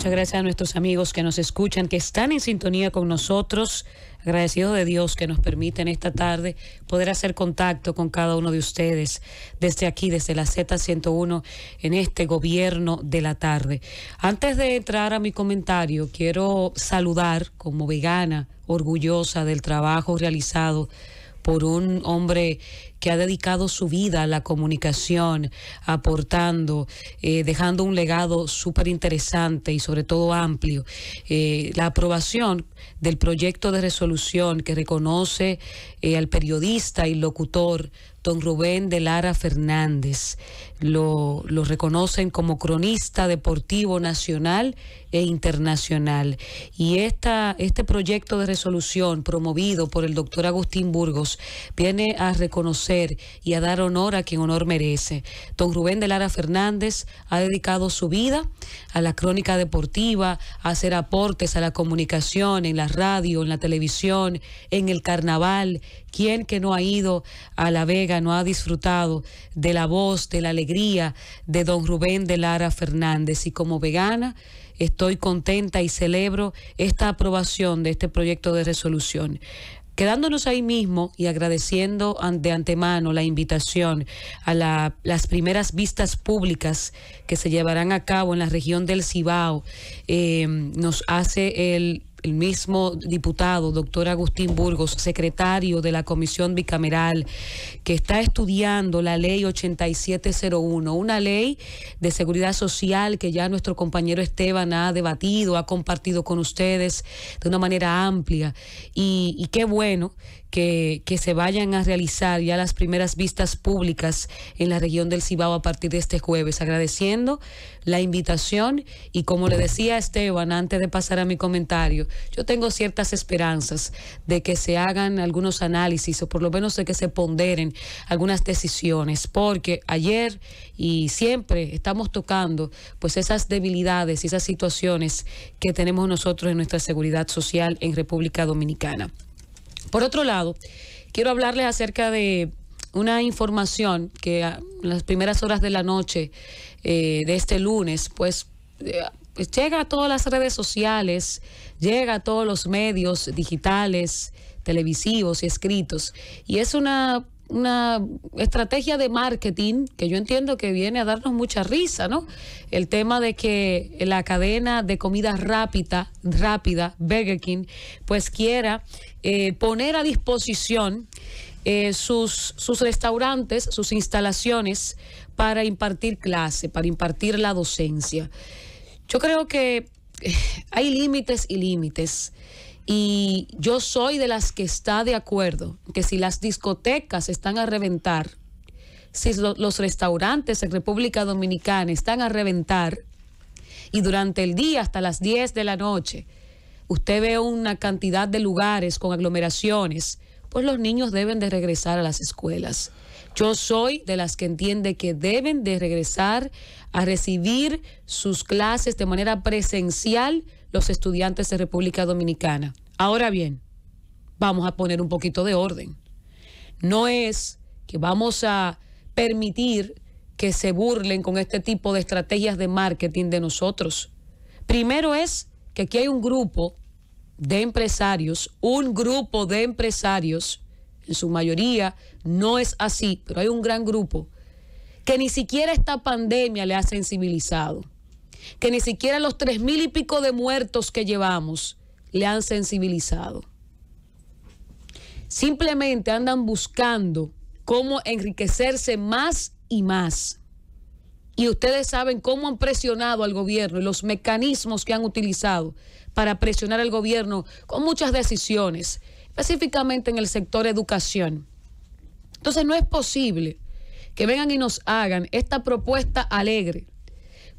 Muchas gracias a nuestros amigos que nos escuchan, que están en sintonía con nosotros. Agradecidos de Dios que nos permiten esta tarde poder hacer contacto con cada uno de ustedes desde aquí, desde la Z101, en este gobierno de la tarde. Antes de entrar a mi comentario, quiero saludar como vegana, orgullosa del trabajo realizado por un hombre que ha dedicado su vida a la comunicación, aportando, eh, dejando un legado súper interesante y sobre todo amplio. Eh, la aprobación del proyecto de resolución que reconoce eh, al periodista y locutor don Rubén de Lara Fernández. Lo, reconocen como cronista deportivo nacional e internacional. Y esta, este proyecto de resolución promovido por el doctor Agustín Burgos viene a reconocer y a dar honor a quien honor merece. Don Rubén de Lara Fernández ha dedicado su vida a la crónica deportiva, a hacer aportes a la comunicación, en la radio, en la televisión, en el carnaval. ...quien que no ha ido a La Vega, no ha disfrutado de la voz, de la alegría de don Rubén de Lara Fernández? Y como vegana, estoy contenta y celebro esta aprobación de este proyecto de resolución. Quedándonos ahí mismo y agradeciendo de antemano la invitación a las primeras vistas públicas que se llevarán a cabo en la región del Cibao, eh, nos hace el el mismo diputado, doctor Agustín Burgos, secretario de la Comisión Bicameral, que está estudiando la ley 8701, una ley de seguridad social que ya nuestro compañero Esteban ha debatido, ha compartido con ustedes de una manera amplia. Y, y qué bueno que, se vayan a realizar ya las primeras vistas públicas en la región del Cibao a partir de este jueves. Agradeciendo la invitación y como le decía Esteban antes de pasar a mi comentario, yo tengo ciertas esperanzas de que se hagan algunos análisis o por lo menos de que se ponderen algunas decisiones, porque ayer y siempre estamos tocando pues esas debilidades y esas situaciones que tenemos nosotros en nuestra seguridad social en República Dominicana. Por otro lado, quiero hablarles acerca de una información que en las primeras horas de la noche eh, de este lunes, pues, eh, pues llega a todas las redes sociales, llega a todos los medios digitales, televisivos y escritos. Y es una una estrategia de marketing que yo entiendo que viene a darnos mucha risa, ¿no? El tema de que la cadena de comida rápida, rápida, Burger King, pues quiera eh, poner a disposición eh, sus, sus restaurantes, sus instalaciones para impartir clase, para impartir la docencia. Yo creo que eh, hay límites y límites. Y yo soy de las que está de acuerdo que si las discotecas están a reventar, si los restaurantes en República Dominicana están a reventar, y durante el día hasta las 10 de la noche, usted ve una cantidad de lugares con aglomeraciones, pues los niños deben de regresar a las escuelas. Yo soy de las que entiende que deben de regresar a recibir sus clases de manera presencial los estudiantes de República Dominicana. Ahora bien, vamos a poner un poquito de orden. No es que vamos a permitir que se burlen con este tipo de estrategias de marketing de nosotros. Primero es que aquí hay un grupo de empresarios, un grupo de empresarios, en su mayoría no es así, pero hay un gran grupo que ni siquiera esta pandemia le ha sensibilizado que ni siquiera los tres mil y pico de muertos que llevamos le han sensibilizado. Simplemente andan buscando cómo enriquecerse más y más. Y ustedes saben cómo han presionado al gobierno y los mecanismos que han utilizado para presionar al gobierno con muchas decisiones, específicamente en el sector educación. Entonces no es posible que vengan y nos hagan esta propuesta alegre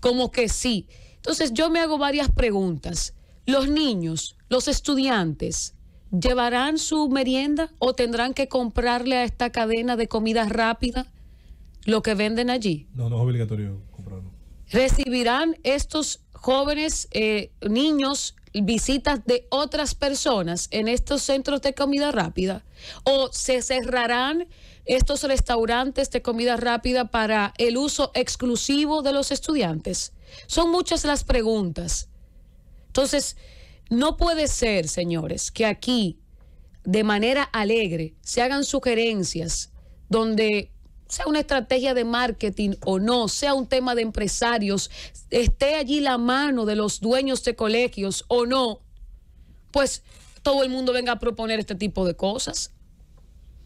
como que sí. Entonces yo me hago varias preguntas. ¿Los niños, los estudiantes, llevarán su merienda o tendrán que comprarle a esta cadena de comida rápida lo que venden allí? No, no es obligatorio comprarlo. ¿Recibirán estos jóvenes eh, niños visitas de otras personas en estos centros de comida rápida o se cerrarán estos restaurantes de comida rápida para el uso exclusivo de los estudiantes? Son muchas las preguntas. Entonces, no puede ser, señores, que aquí de manera alegre se hagan sugerencias donde sea una estrategia de marketing o no, sea un tema de empresarios, esté allí la mano de los dueños de colegios o no, pues todo el mundo venga a proponer este tipo de cosas.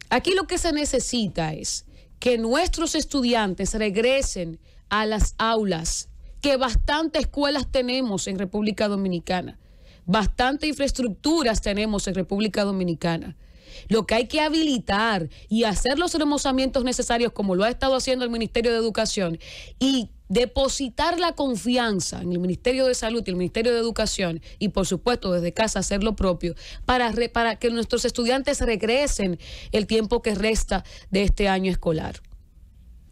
Aquí lo que se necesita es que nuestros estudiantes regresen a las aulas, que bastantes escuelas tenemos en República Dominicana, bastantes infraestructuras tenemos en República Dominicana. Lo que hay que habilitar y hacer los remozamientos necesarios como lo ha estado haciendo el Ministerio de Educación y depositar la confianza en el Ministerio de Salud y el Ministerio de Educación y por supuesto desde casa hacer lo propio para, para que nuestros estudiantes regresen el tiempo que resta de este año escolar.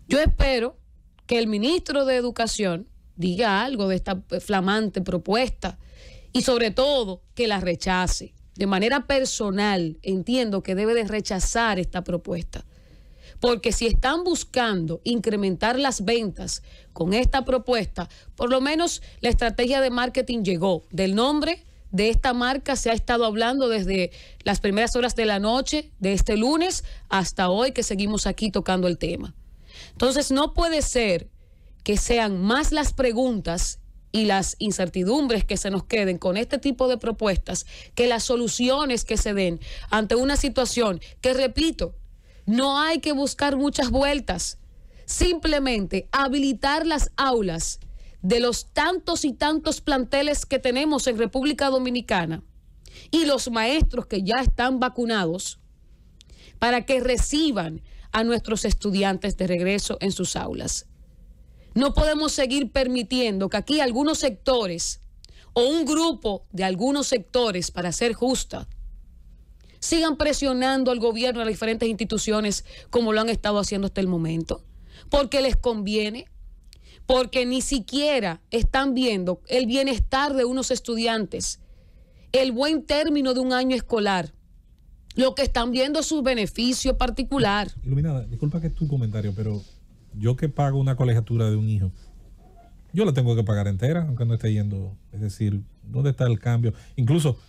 Yo espero que el ministro de Educación diga algo de esta flamante propuesta y sobre todo que la rechace de manera personal, entiendo que debe de rechazar esta propuesta. Porque si están buscando incrementar las ventas con esta propuesta, por lo menos la estrategia de marketing llegó. Del nombre de esta marca se ha estado hablando desde las primeras horas de la noche, de este lunes hasta hoy que seguimos aquí tocando el tema. Entonces no puede ser que sean más las preguntas y las incertidumbres que se nos queden con este tipo de propuestas, que las soluciones que se den ante una situación que, repito, no hay que buscar muchas vueltas, simplemente habilitar las aulas de los tantos y tantos planteles que tenemos en República Dominicana y los maestros que ya están vacunados para que reciban a nuestros estudiantes de regreso en sus aulas. No podemos seguir permitiendo que aquí algunos sectores o un grupo de algunos sectores, para ser justa, sigan presionando al gobierno, a las diferentes instituciones, como lo han estado haciendo hasta el momento, porque les conviene, porque ni siquiera están viendo el bienestar de unos estudiantes, el buen término de un año escolar. Lo que están viendo es su beneficio particular. Iluminada, disculpa que es tu comentario, pero yo que pago una colegiatura de un hijo, yo la tengo que pagar entera, aunque no esté yendo. Es decir, ¿dónde está el cambio? Incluso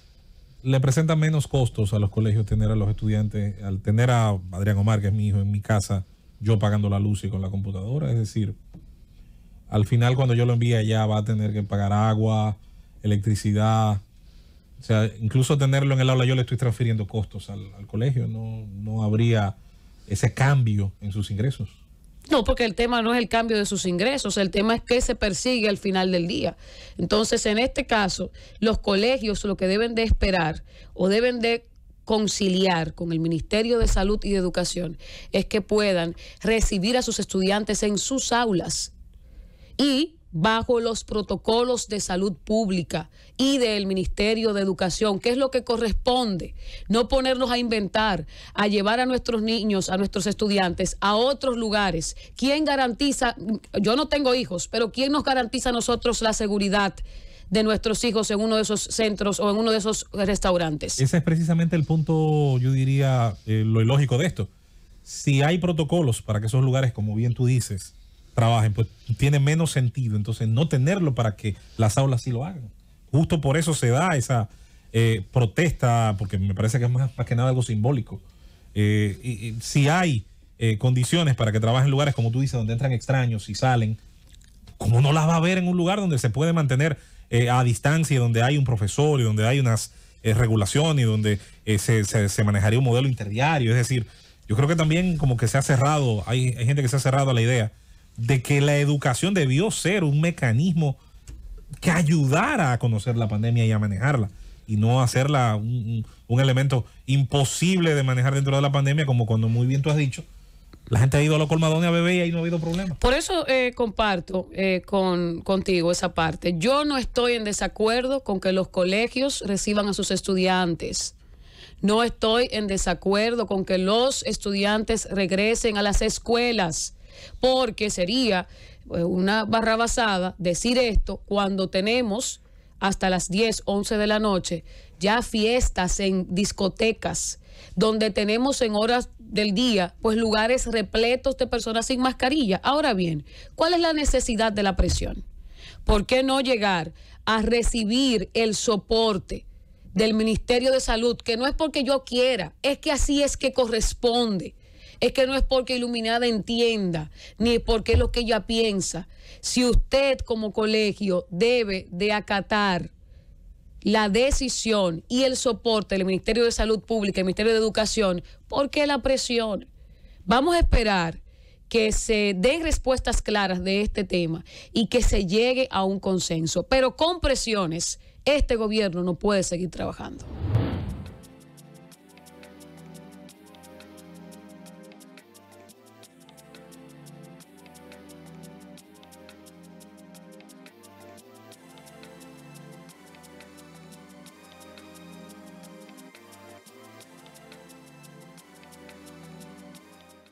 le presenta menos costos a los colegios tener a los estudiantes, al tener a Adrián Omar, que es mi hijo, en mi casa, yo pagando la luz y con la computadora. Es decir, al final cuando yo lo envíe allá va a tener que pagar agua, electricidad. O sea, incluso tenerlo en el aula yo le estoy transfiriendo costos al, al colegio. No, no habría ese cambio en sus ingresos. No, porque el tema no es el cambio de sus ingresos, el tema es que se persigue al final del día. Entonces, en este caso, los colegios lo que deben de esperar o deben de conciliar con el Ministerio de Salud y de Educación es que puedan recibir a sus estudiantes en sus aulas y bajo los protocolos de salud pública y del Ministerio de Educación, ¿qué es lo que corresponde, no ponernos a inventar, a llevar a nuestros niños, a nuestros estudiantes a otros lugares. ¿Quién garantiza, yo no tengo hijos, pero quién nos garantiza a nosotros la seguridad? de nuestros hijos en uno de esos centros o en uno de esos restaurantes. Ese es precisamente el punto, yo diría, eh, lo ilógico de esto. Si hay protocolos para que esos lugares, como bien tú dices, trabajen, pues tiene menos sentido entonces no tenerlo para que las aulas sí lo hagan. Justo por eso se da esa eh, protesta, porque me parece que es más, que nada algo simbólico. Eh, si hay eh, condiciones para que trabajen en lugares, como tú dices, donde entran extraños y salen, ¿cómo no las va a ver en un lugar donde se puede mantener a distancia y donde hay un profesor y donde hay unas regulaciones y donde se, se, manejaría un modelo interdiario? Es decir, yo creo que también como que se ha cerrado, hay, hay gente que se ha cerrado a la idea de que la educación debió ser un mecanismo que ayudara a conocer la pandemia y a manejarla y no hacerla un, elemento imposible de manejar dentro de la pandemia, como cuando muy bien tú has dicho. La gente ha ido a los colmadones a beber y ahí no ha habido problema. Por eso eh, comparto eh, con, contigo esa parte. Yo no estoy en desacuerdo con que los colegios reciban a sus estudiantes. No estoy en desacuerdo con que los estudiantes regresen a las escuelas porque sería eh, una barra basada decir esto cuando tenemos hasta las 10, 11 de la noche ya fiestas en discotecas donde tenemos en horas del día, pues lugares repletos de personas sin mascarilla. Ahora bien, ¿cuál es la necesidad de la presión? ¿Por qué no llegar a recibir el soporte del Ministerio de Salud? Que no es porque yo quiera, es que así es que corresponde es que no es porque Iluminada entienda, ni porque es lo que ella piensa. Si usted como colegio debe de acatar la decisión y el soporte del Ministerio de Salud Pública y el Ministerio de Educación, ¿por qué la presión? Vamos a esperar que se den respuestas claras de este tema y que se llegue a un consenso, pero con presiones este gobierno no puede seguir trabajando.